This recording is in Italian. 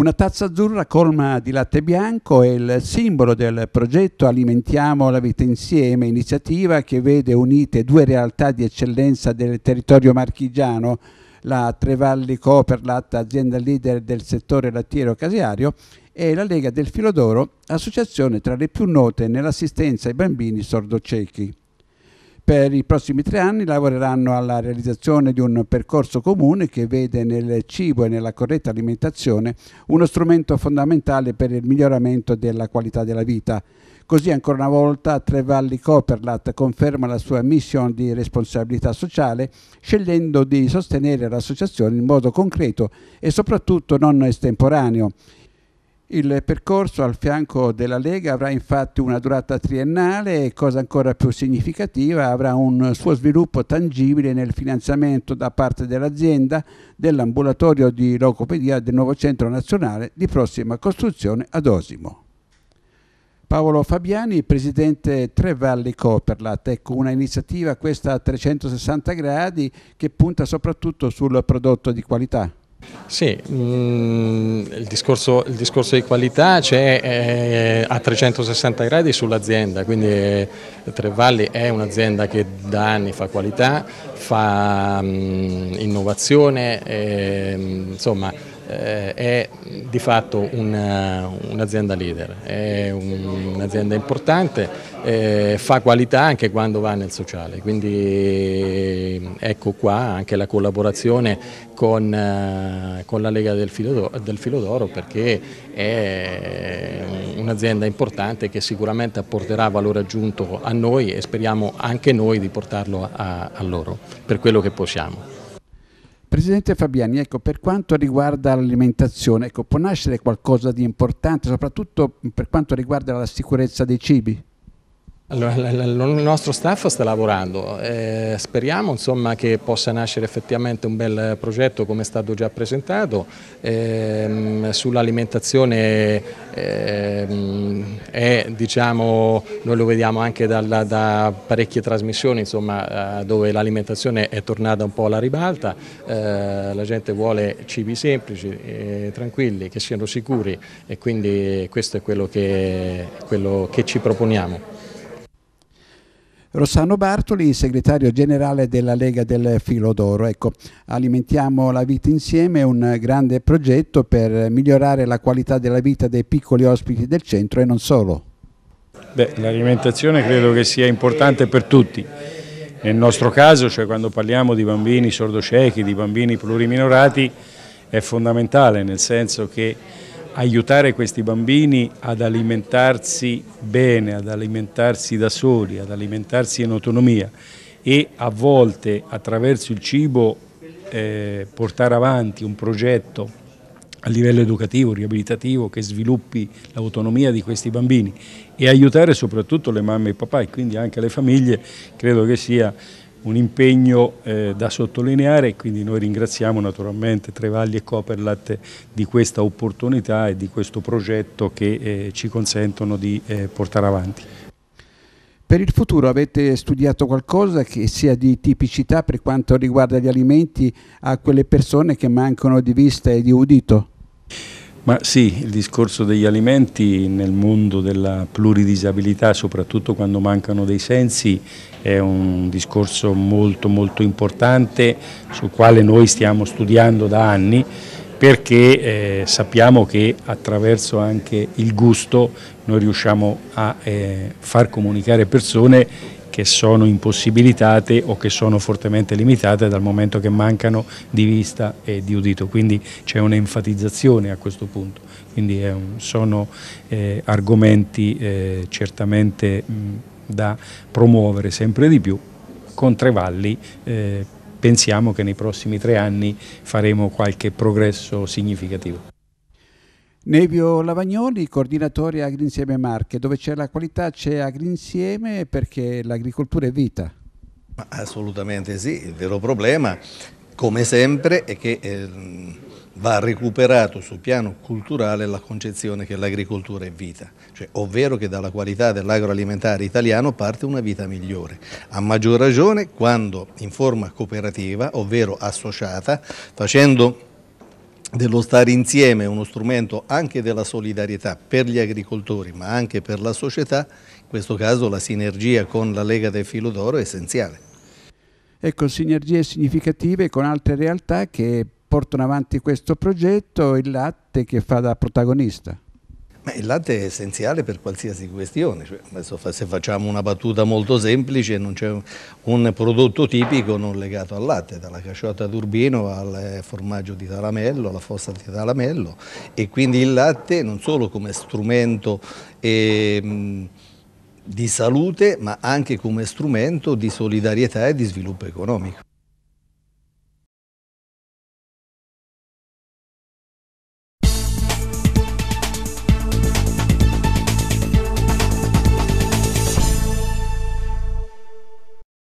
Una tazza azzurra colma di latte bianco è il simbolo del progetto Alimentiamo la vita insieme, iniziativa che vede unite due realtà di eccellenza del territorio marchigiano, la Trevalli Cooperlat, azienda leader del settore lattiero caseario, e la Lega del Filodoro, associazione tra le più note nell'assistenza ai bambini sordociechi. Per i prossimi tre anni lavoreranno alla realizzazione di un percorso comune che vede nel cibo e nella corretta alimentazione uno strumento fondamentale per il miglioramento della qualità della vita. Così ancora una volta Tre Valli Copperlat conferma la sua mission di responsabilità sociale scegliendo di sostenere l'associazione in modo concreto e soprattutto non estemporaneo. Il percorso al fianco della Lega avrà infatti una durata triennale e, cosa ancora più significativa, avrà un suo sviluppo tangibile nel finanziamento da parte dell'azienda dell'ambulatorio di locopedia del nuovo centro nazionale di prossima costruzione ad Osimo. Paolo Fabiani, presidente Tre Valli Copperlat, ecco una iniziativa questa a 360 gradi che punta soprattutto sul prodotto di qualità. Sì, mh, mm, il, discorso, il, discorso, di qualità c'è eh, a 360 gradi sull'azienda, quindi eh, Trevalli è un'azienda che da anni fa qualità, fa mh, mm, innovazione, e, ehm, mh, insomma eh, è di fatto eh, un'azienda un leader, è un'azienda importante, eh, fa qualità anche quando va nel sociale, quindi ecco qua anche la collaborazione con, eh, con la Lega del Filo, d'Oro perché è un'azienda importante che sicuramente apporterà valore aggiunto a noi e speriamo anche noi di portarlo a, a loro per quello che possiamo. Presidente Fabiani, ecco, per quanto riguarda l'alimentazione, ecco, può nascere qualcosa di importante, soprattutto per quanto riguarda la sicurezza dei cibi? il nostro staff sta lavorando, eh, speriamo insomma, che possa nascere effettivamente un bel progetto come è stato già presentato, eh, sull'alimentazione eh, diciamo, noi lo vediamo anche dalla, da parecchie trasmissioni insomma, eh, dove l'alimentazione è tornata un po' alla ribalta, eh, la gente vuole cibi semplici, tranquilli, che siano sicuri e quindi questo è quello che, quello che ci proponiamo. Rossano Bartoli, segretario generale della Lega del Filo d'Oro. Ecco, alimentiamo la vita insieme, un grande progetto per migliorare la qualità della vita dei piccoli ospiti del centro e non solo. l'alimentazione credo che sia importante per tutti. Nel nostro caso, cioè quando parliamo di bambini sordociechi, di bambini pluriminorati, è fondamentale, nel senso che aiutare questi bambini ad alimentarsi bene, ad alimentarsi da soli, ad alimentarsi in autonomia e a volte attraverso il cibo eh, portare avanti un progetto a livello educativo, riabilitativo, che sviluppi l'autonomia di questi bambini e aiutare soprattutto le mamme e i papà e quindi anche le famiglie, credo che sia un impegno eh, da sottolineare e quindi noi ringraziamo naturalmente Trevalli e Coperlat di questa opportunità e di questo progetto che eh, ci consentono di eh, portare avanti. Per il futuro avete studiato qualcosa che sia di tipicità per quanto riguarda gli alimenti a quelle persone che mancano di vista e di udito? Ma sì, il discorso degli alimenti nel mondo della pluridisabilità, soprattutto quando mancano dei sensi, è un discorso molto molto importante sul quale noi stiamo studiando da anni perché eh, sappiamo che attraverso anche il gusto noi riusciamo a eh, far comunicare persone che sono impossibilitate o che sono fortemente limitate dal momento che mancano di vista e di udito, quindi c'è un'enfatizzazione a questo punto, quindi un, sono eh, argomenti eh, certamente mh, da promuovere sempre di più con Trevalli eh, pensiamo che nei prossimi tre anni faremo qualche progresso significativo. Nevio Lavagnoli, coordinatore Agrinsieme Marche, dove c'è la qualità c'è Agrinsieme perché l'agricoltura è vita. Assolutamente sì, il vero problema come sempre è che eh, va recuperato sul piano culturale la concezione che l'agricoltura è vita, cioè, ovvero che dalla qualità dell'agroalimentare italiano parte una vita migliore, a maggior ragione quando in forma cooperativa, ovvero associata, facendo dello stare insieme, uno strumento anche della solidarietà per gli agricoltori ma anche per la società, in questo caso la sinergia con la Lega del Filo d'Oro è essenziale. Ecco, sinergie significative con altre realtà che portano avanti questo progetto, il latte che fa da protagonista. Ma il latte è essenziale per qualsiasi questione, cioè, se facciamo una battuta molto semplice non c'è un prodotto tipico non legato al latte, dalla cacciotta d'Urbino al eh, formaggio di Talamello, alla fossa di Talamello e quindi il latte non solo come strumento eh, di salute ma anche come strumento di solidarietà e di sviluppo economico.